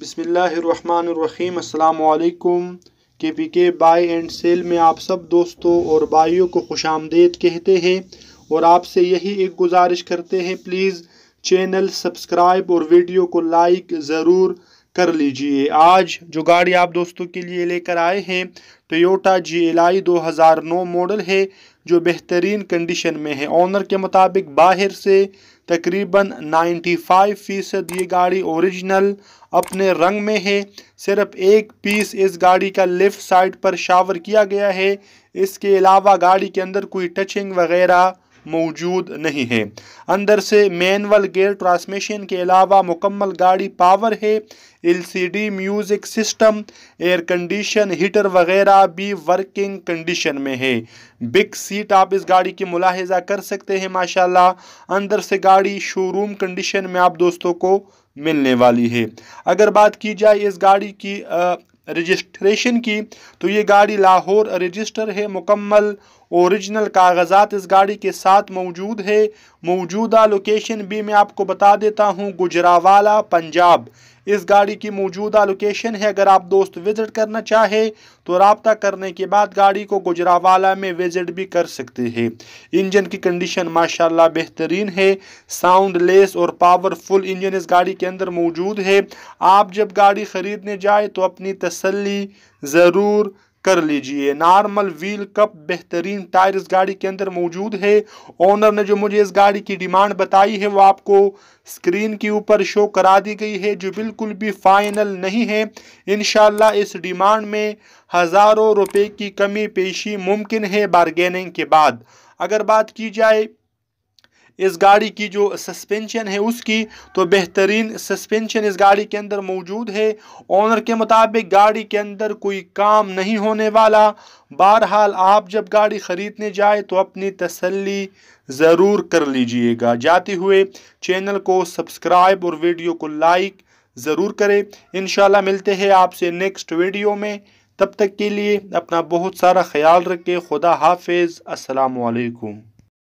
بسم اللہ الرحمن الرحیم السلام علیکم کے پی کے بائی اینڈ سیل میں آپ سب دوستوں اور بھائیوں کو خوش آمدید کہتے ہیں اور آپ سے یہی ایک گزارش کرتے ہیں پلیز چینل سبسکرائب اور ویڈیو کو لائک ضرور کر لیجئے آج جو گاڑی آپ دوستوں کے لیے لے کر آئے ہیں ٹیوٹا جی ایل آئی دو ہزار نو ماڈل ہے جو بہترین کنڈیشن میں ہے آنر کے مطابق باہر سے تقریباً نائنٹی فائیو فیصد یہ گاڑی اوریجنل اپنے رنگ میں ہے صرف ایک پیس اس گاڑی کا لیفٹ سائٹ پر شاور کیا گیا ہے اس کے علاوہ گاڑی کے اندر کوئی ٹچنگ وغیرہ موجود نہیں ہے اندر سے مینول گیئر ٹرانسمیشن کے علاوہ مکمل گاڑی پاور ہے L C D music system air condition heater وغیرہ بھی ورکنگ کنڈیشن میں ہے بگ سیٹ آپ اس گاڑی کی ملاحظہ کر سکتے ہیں ماشاءاللہ اندر سے گاڑی شو روم کنڈیشن میں آپ دوستوں کو ملنے والی ہے اگر بات کی جائے اس گاڑی کی رجسٹریشن کی تو یہ گاڑی لاہور رجسٹر ہے مکمل اوریجنل کاغذات اس گاڑی کے ساتھ موجود ہے موجودہ لوکیشن بھی میں آپ کو بتا دیتا ہوں گجراوالا پنجاب اس گاڑی کی موجودہ لوکیشن ہے اگر آپ دوست وزٹ کرنا چاہے تو رابطہ کرنے کے بعد گاڑی کو گجرا والا میں وزٹ بھی کر سکتے ہیں انجن کی کنڈیشن ماشاءاللہ بہترین ہے ساؤنڈ لیس اور پاورفل انجن اس گاڑی کے اندر موجود ہے آپ جب گاڑی خریدنے جائے تو اپنی تسلی ضرور کر لیجئے نارمل ویل کپ بہترین ٹائر اس گاڑی کے اندر موجود ہے اونر نے جو مجھے اس گاڑی کی ڈیمانڈ بتائی ہے وہ آپ کو سکرین کے اوپر شو کرا دی گئی ہے جو بالکل بھی فائنل نہیں ہے انشاءاللہ اس ڈیمانڈ میں ہزاروں روپے کی کمی پیشی ممکن ہے بارگیننگ کے بعد اگر بات کی جائے اس گاڑی کی جو سسپینشن ہے اس کی تو بہترین سسپینشن اس گاڑی کے اندر موجود ہے اونر کے مطابق گاڑی کے اندر کوئی کام نہیں ہونے والا بہرحال آپ جب گاڑی خریدنے جائے تو اپنی تسلی ضرور کر لیجئے گا جاتے ہوئے چینل کو سبسکرائب اور ویڈیو کو لائک ضرور کریں انشاءاللہ ملتے ہیں آپ سے نیکسٹ ویڈیو میں تب تک کے لیے اپنا بہت سارا خیال رکھیں خدا حافظ السلام علیکم